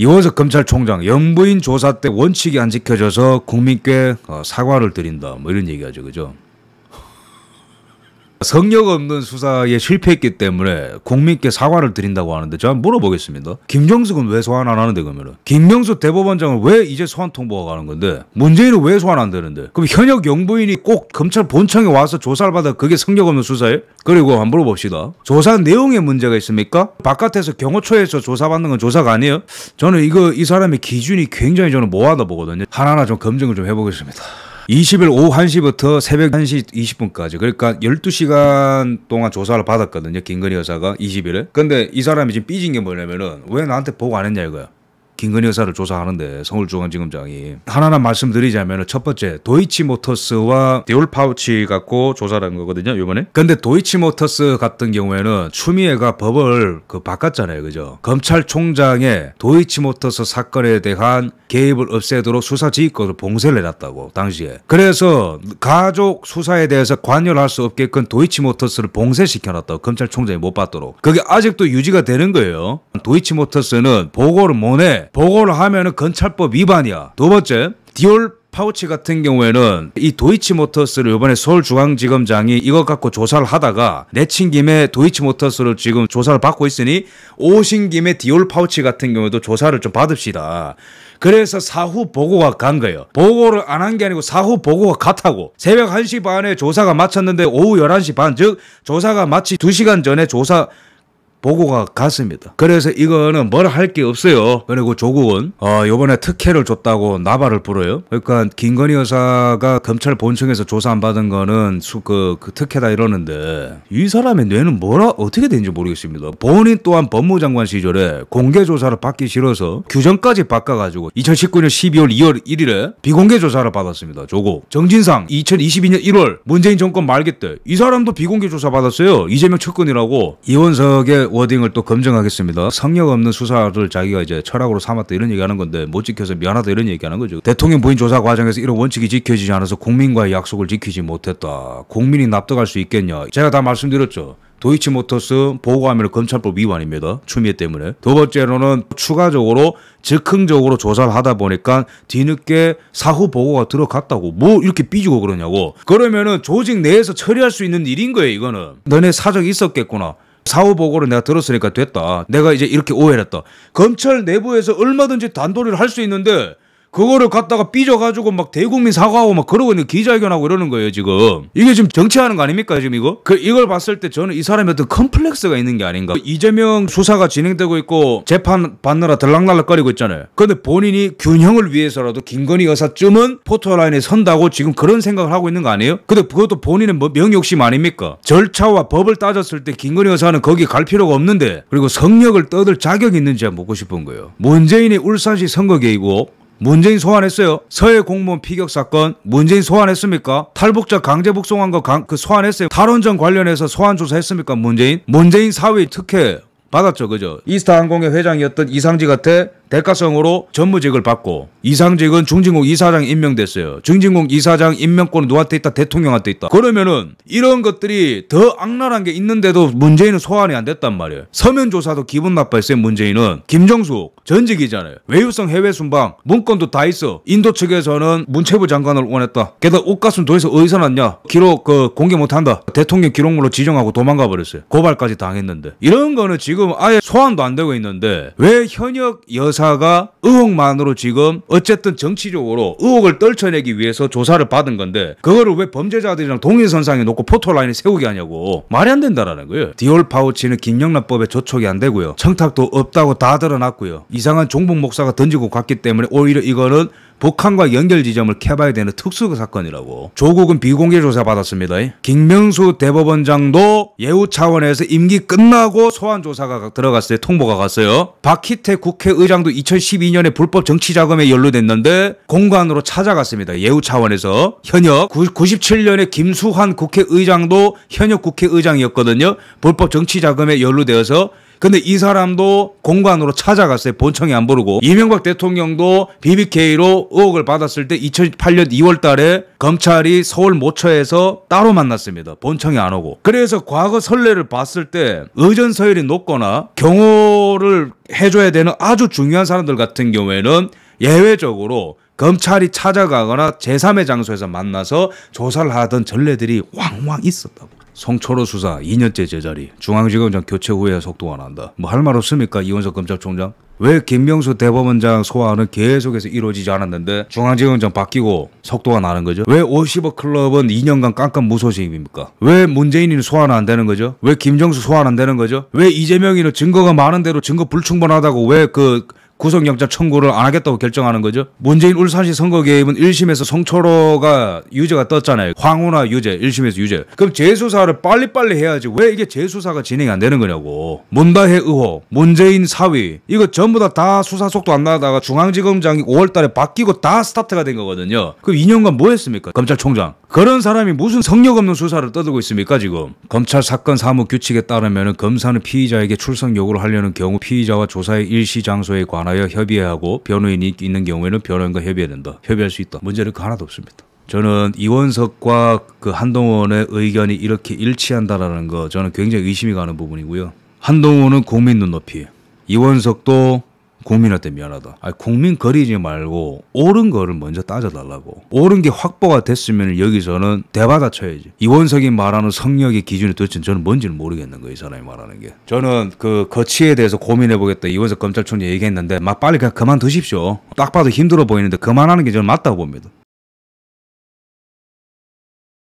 이원석 검찰총장 영부인 조사 때 원칙이 안 지켜져서 국민께 어, 사과를 드린다. 뭐 이런 얘기하죠. 그죠? 성역 없는 수사에 실패했기 때문에 국민께 사과를 드린다고 하는데 제가 물어보겠습니다. 김정숙은 왜 소환 안 하는데 그러면은 김명수 대법원장은 왜 이제 소환 통보가 가는 건데 문재인은 왜 소환 안 되는데 그럼 현역 영부인이 꼭 검찰 본청에 와서 조사를 받아 그게 성역 없는 수사예요? 그리고 한번 물어봅시다. 조사 내용에 문제가 있습니까? 바깥에서 경호처에서 조사받는 건 조사가 아니에요? 저는 이거 이 사람의 기준이 굉장히 저는 모하다 보거든요. 하나하나 좀 검증을 좀 해보겠습니다. 20일 오후 1시부터 새벽 1시 20분까지 그러니까 12시간 동안 조사를 받았거든요. 김건희 여사가 20일에. 근데 이 사람이 지금 삐진 게 뭐냐면은 왜 나한테 보고 안 했냐 이거야. 김건희 여사를 조사하는데 서울중앙지검장이 하나하나 말씀드리자면 첫 번째 도이치모터스와 디올파우치 갖고 조사를 한 거거든요 이번에 근데 도이치모터스 같은 경우에는 추미애가 법을 그 바꿨잖아요 그죠 검찰총장의 도이치모터스 사건에 대한 개입을 없애도록 수사지휘권을 봉쇄를 해놨다고 당시에 그래서 가족 수사에 대해서 관여를 할 수 없게끔 도이치모터스를 봉쇄시켜놨다고 검찰총장이 못 받도록 그게 아직도 유지가 되는 거예요 도이치모터스는 보고를 못해 보고를 하면은 건찰법 위반이야. 두 번째, 디올 파우치 같은 경우에는 이 도이치모터스를 이번에 서울중앙지검장이 이것 갖고 조사를 하다가 내친 김에 도이치모터스를 지금 조사를 받고 있으니 오신 김에 디올 파우치 같은 경우에도 조사를 좀 받읍시다. 그래서 사후 보고가 간 거예요. 보고를 안 한 게 아니고 사후 보고가 갔다고. 새벽 1시 반에 조사가 마쳤는데 오후 11시 반, 즉 조사가 마치 2시간 전에 조사 보고가 갔습니다. 그래서 이거는 뭘 할 게 없어요. 그리고 조국은 어, 요번에 특혜를 줬다고 나발을 불어요. 그러니까 김건희 여사가 검찰 본청에서 조사 안 받은 거는 수, 그, 그 특혜다 이러는데 이 사람의 뇌는 뭐라 어떻게 된지 모르겠습니다. 본인 또한 법무장관 시절에 공개 조사를 받기 싫어서 규정까지 바꿔가지고 2019년 12월 2월 1일에 비공개 조사를 받았습니다. 조국 정진상 2022년 1월 문재인 정권 말기 때 이 사람도 비공개 조사 받았어요. 이재명 측근이라고 이원석의 워딩을 또 검증하겠습니다. 성역 없는 수사를 자기가 이제 철학으로 삼았다 이런 얘기하는 건데 못 지켜서 미안하다 이런 얘기하는 거죠. 대통령 부인 조사 과정에서 이런 원칙이 지켜지지 않아서 국민과의 약속을 지키지 못했다. 국민이 납득할 수 있겠냐? 제가 다 말씀드렸죠. 도이치모터스 보고하면 검찰법 위반입니다. 추미애 때문에. 두 번째로는 추가적으로 즉흥적으로 조사를 하다 보니까 뒤늦게 사후 보고가 들어갔다고 뭐 이렇게 삐지고 그러냐고. 그러면은 조직 내에서 처리할 수 있는 일인 거예요, 이거는. 너네 사정이 있었겠구나. 사후 보고를 내가 들었으니까 됐다. 내가 이제 이렇게 오해를 했다. 검찰 내부에서 얼마든지 단도리를 할 수 있는데 그거를 갖다가 삐져가지고 막 대국민 사과하고 막 그러고 있는 기자회견하고 이러는 거예요, 지금. 이게 지금 정치하는 거 아닙니까, 지금 이거? 그, 이걸 봤을 때 저는 이 사람이 어떤 컴플렉스가 있는 게 아닌가. 이재명 수사가 진행되고 있고 재판 받느라 들락날락거리고 있잖아요. 근데 본인이 균형을 위해서라도 김건희 여사쯤은 포토라인에 선다고 지금 그런 생각을 하고 있는 거 아니에요? 근데 그것도 본인은 뭐 명욕심 아닙니까? 절차와 법을 따졌을 때 김건희 여사는 거기 갈 필요가 없는데 그리고 성역을 떠들 자격이 있는지 묻고 싶은 거예요. 문재인의 울산시 선거 개이고 문재인 소환했어요. 서해 공무원 피격 사건 문재인 소환했습니까? 탈북자 강제 복송한거 그 소환했어요. 탈원전 관련해서 소환 조사했습니까? 문재인? 문재인 사위 특혜 받았죠. 그죠? 이스타 항공의 회장이었던 이상지 같아 대가성으로 전무직을 받고 이상직은 중진공 이사장 임명됐어요. 중진공 이사장 임명권은 누구한테 있다? 대통령한테 있다. 그러면은 이런 것들이 더 악랄한 게 있는데도 문재인은 소환이 안 됐단 말이에요. 서면 조사도 기분 나빠했어요. 문재인은 김정숙 전직이잖아요. 외유성 해외 순방 문건도 다 있어. 인도 측에서는 문체부 장관을 원했다. 게다가 옷가슴 도에서 어디서 났냐? 기록 그 공개 못한다. 대통령 기록물로 지정하고 도망가 버렸어요. 고발까지 당했는데 이런 거는 지금 아예 소환도 안 되고 있는데 왜 현역 여사 검사가 의혹만으로 지금 어쨌든 정치적으로 의혹을 떨쳐내기 위해서 조사를 받은 건데 그거를 왜 범죄자들이랑 동일선상에 놓고 포토라인을 세우게 하냐고 말이 안 된다라는 거예요. 디올 파우치는 김영란법에 조촉이 안 되고요. 청탁도 없다고 다 드러났고요. 이상한 종북 목사가 던지고 갔기 때문에 오히려 이거는 북한과 연결 지점을 캐봐야 되는 특수 사건이라고 조국은 비공개 조사 받았습니다. 김명수 대법원장도 예우 차원에서 임기 끝나고 소환 조사가 들어갔을때 통보가 갔어요. 박희태 국회의장도 2012년에 불법 정치 자금에 연루됐는데 공관으로 찾아갔습니다. 예우 차원에서 현역 97년에 김수환 국회의장도 현역 국회의장이었거든요. 불법 정치 자금에 연루되어서 근데 이 사람도 공관으로 찾아갔어요. 본청이 안 부르고. 이명박 대통령도 BBK로 의혹을 받았을 때 2008년 2월 달에 검찰이 서울 모처에서 따로 만났습니다. 본청이 안 오고. 그래서 과거 선례를 봤을 때 의전 서열이 높거나 경호를 해줘야 되는 아주 중요한 사람들 같은 경우에는 예외적으로 검찰이 찾아가거나 제3의 장소에서 만나서 조사를 하던 전례들이 왕왕 있었다고. 송초로 수사 2년째 제자리 중앙지검장 교체 후에 속도가 난다. 뭐 할 말 없습니까 이원석 검찰총장? 왜 김명수 대법원장 소환은 계속해서 이루어지지 않았는데 중앙지검장 바뀌고 속도가 나는 거죠? 왜 50억 클럽은 2년간 깜깜 무소식입니까? 왜 문재인이는 소환 안 되는 거죠? 왜 김정수 소환 안 되는 거죠? 왜 이재명이는 증거가 많은 대로 증거 불충분하다고 왜그 구속영장 청구를 안 하겠다고 결정하는 거죠. 문재인 울산시 선거 개입은 1심에서 송초로가 유죄가 떴잖아요. 황우나 유죄, 1심에서 유죄. 그럼 재수사를 빨리빨리 해야지 왜 이게 재수사가 진행이 안 되는 거냐고. 문다혜 의혹, 문재인 사위, 이거 전부 다, 다 수사 속도 안 나다가 중앙지검장이 5월 달에 바뀌고 다 스타트가 된 거거든요. 그 2년간 뭐 했습니까? 검찰총장. 그런 사람이 무슨 성역 없는 수사를 떠들고 있습니까, 지금? 검찰 사건 사무 규칙에 따르면 검사는 피의자에게 출석 요구를 하려는 경우 피의자와 조사의 일시 장소에 관한 하여 협의하고 변호인이 있는 경우에는 변호인과 협의해야 된다. 협의할 수 있다. 문제는 그 하나도 없습니다. 저는 이원석과 그한동원의 의견이 이렇게 일치한다라는 거 저는 굉장히 의심이 가는 부분이고요. 한동원은 국민 눈높이, 이원석도 국민한테 미안하다. 아니 국민거리지 말고 옳은 거를 먼저 따져달라고. 옳은 게 확보가 됐으면 여기서는 대받아 쳐야지. 이원석이 말하는 성역의 기준이 도대체 저는 뭔지는 모르겠는 거예요. 이 사람이 말하는 게. 저는 그 거치에 대해서 고민해보겠다. 이원석 검찰총장 얘기했는데 막 빨리 그냥 그만두십시오. 딱 봐도 힘들어 보이는데 그만하는 게 저는 맞다고 봅니다.